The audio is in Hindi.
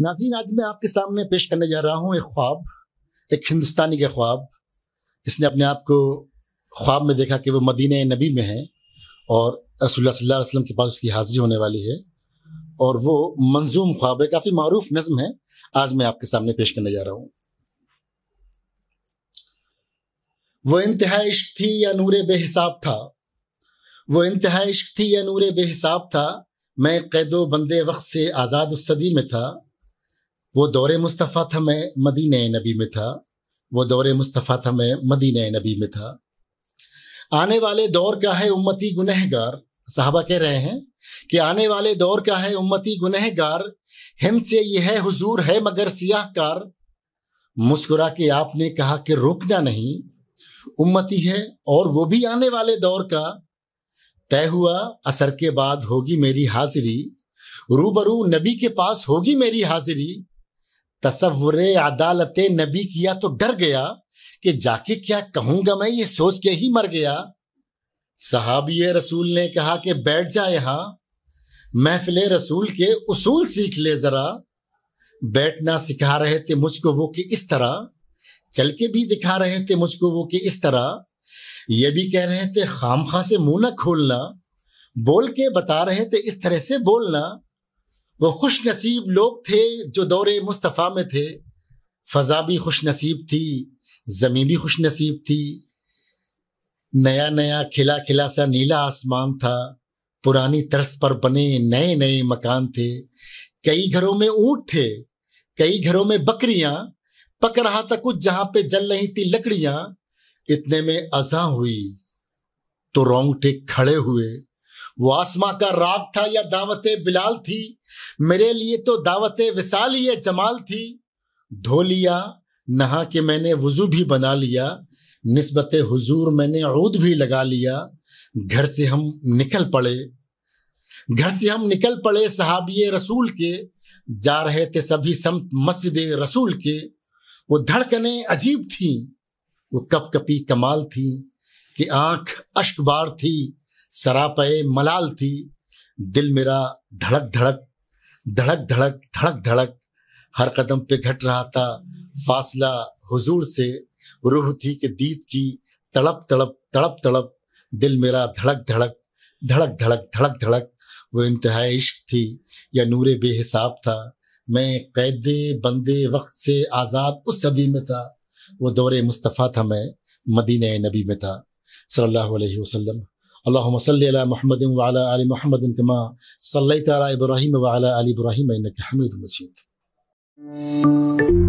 नाजरीन आज मैं आपके सामने पेश करने जा रहा हूँ एक ख्वाब एक हिंदुस्तानी के ख्वाब इसने अपने आप को ख्वाब में देखा कि वो मदीन नबी में है और रसोल्ला वसलम के पास उसकी हाजिरी होने वाली है और वो मंजूम ख्वाब है काफ़ी मरूफ नज़्म है आज मैं आपके सामने पेश करने जा रहा हूँ वो इंतहा इश्क थी या नूर बेहिसाब था वो इंतहा इश्क थी या नूर बेहिसाब था मैं कैदो बंदे वक्त से आज़ाद उस सदी में था वो दौरे मुस्तफ़ा था मैं मदीन नबी में था वो दौर मुस्तफ़ा था मैं मदीन नबी में था आने वाले दौर का है उम्मती गुनहगार साहबा कह रहे हैं कि आने वाले दौर का है उम्मती गुनहगार हिंद से यह है हुजूर है मगर सियाहकार मुस्कुरा के आपने कहा कि रुकना नहीं उम्मती है और वो भी आने वाले दौर का तय हुआ असर के बाद होगी मेरी हाजिरी रूबरू नबी के पास होगी मेरी हाजिरी तस्वुर अदालत नबी किया तो डर गया कि जाके क्या कहूंगा मैं ये सोच के ही मर गया सहाबी रसूल ने कहा कि बैठ जा यहां महफिल रसूल के उसूल सीख ले ज़रा बैठना सिखा रहे थे मुझको वो कि इस तरह चल के भी दिखा रहे थे मुझको वो कि इस तरह ये भी कह रहे थे खाम खा से मुंह न खोलना बोल के बता रहे थे इस तरह से बोलना वो खुश नसीब लोग थे जो दौरे मुस्तफ़ा में थे फ़जा भी खुश नसीब थी ज़मीन भी खुश नसीब थी नया नया खिला खिला सा नीला आसमान था पुरानी तरस पर बने नए नए मकान थे कई घरों में ऊँट थे कई घरों में बकरियां पक रहा था कुछ जहां पे जल रही थी लकड़ियां इतने में अजा हुई तो रोंगटे खड़े हुए वो का राग था या दावत बिलाल थी मेरे लिए तो दावत विशाल ये जमाल थी धो लिया नहा के मैंने वजू भी बना लिया नस्बत हुजूर मैंने ऊद भी लगा लिया घर से हम निकल पड़े घर से हम निकल पड़े सहाबिये रसूल के जा रहे थे सभी समत मस्जिद रसूल के वो धड़कने अजीब थी वो कप कपी कमाल थी कि आंख अश्कबार थी सरापय मलाल थी दिल मेरा धड़क धड़क धड़क धड़क धड़क धड़क हर कदम पे घट रहा था फासला हुजूर से रूह थी कि दीद की तड़प तड़प तड़प तड़प दिल मेरा धड़क धड़क धड़क धड़क धड़क धड़क वो इंतहा इश्क थी या नूर बेहिसाब था मैं कैद बंदे वक्त से आज़ाद उस सदी में था वो दौरे मुस्तफ़ा था मैं मदीन नबी में था सल्लल्लाहु अलैहि वसल्लम اللهم صل على محمد وعلى ال محمد كما صليت على ابراهيم وعلى ال ابراهيم انك حميد مجيد. Thank you.